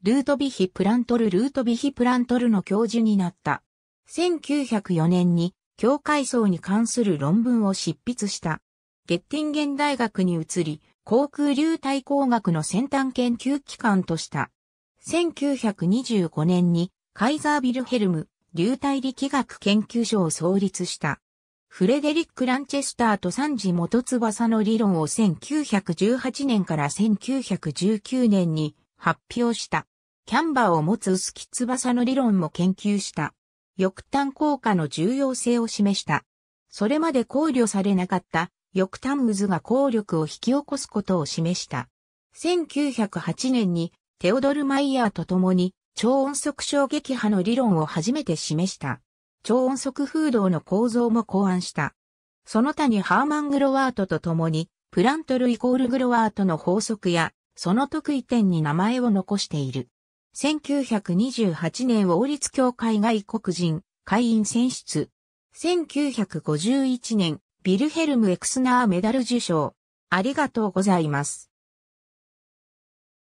ルートビヒ・プラントル・ルートビヒ・プラントルの教授になった。1904年に境界層に関する論文を執筆した。ゲッティンゲン大学に移り、航空流体工学の先端研究機関とした。1925年にカイザー・ビルヘルム流体力学研究所を創立した。フレデリック・ランチェスターと三次元翼の理論を1918年から1919年に発表した。キャンバーを持つ薄き翼の理論も研究した。翼端効果の重要性を示した。それまで考慮されなかった翼端渦が効力を引き起こすことを示した。1908年にテオドル・マイヤーと共に超音速衝撃波の理論を初めて示した。超音速風洞の構造も考案した。その他にハーマン・グロワートと共にプラントルイコールグロワートの法則やその特異点に名前を残している。1928年王立協会外国人会員選出。1951年、ビルヘルム・エクスナーメダル受賞。ありがとうございます。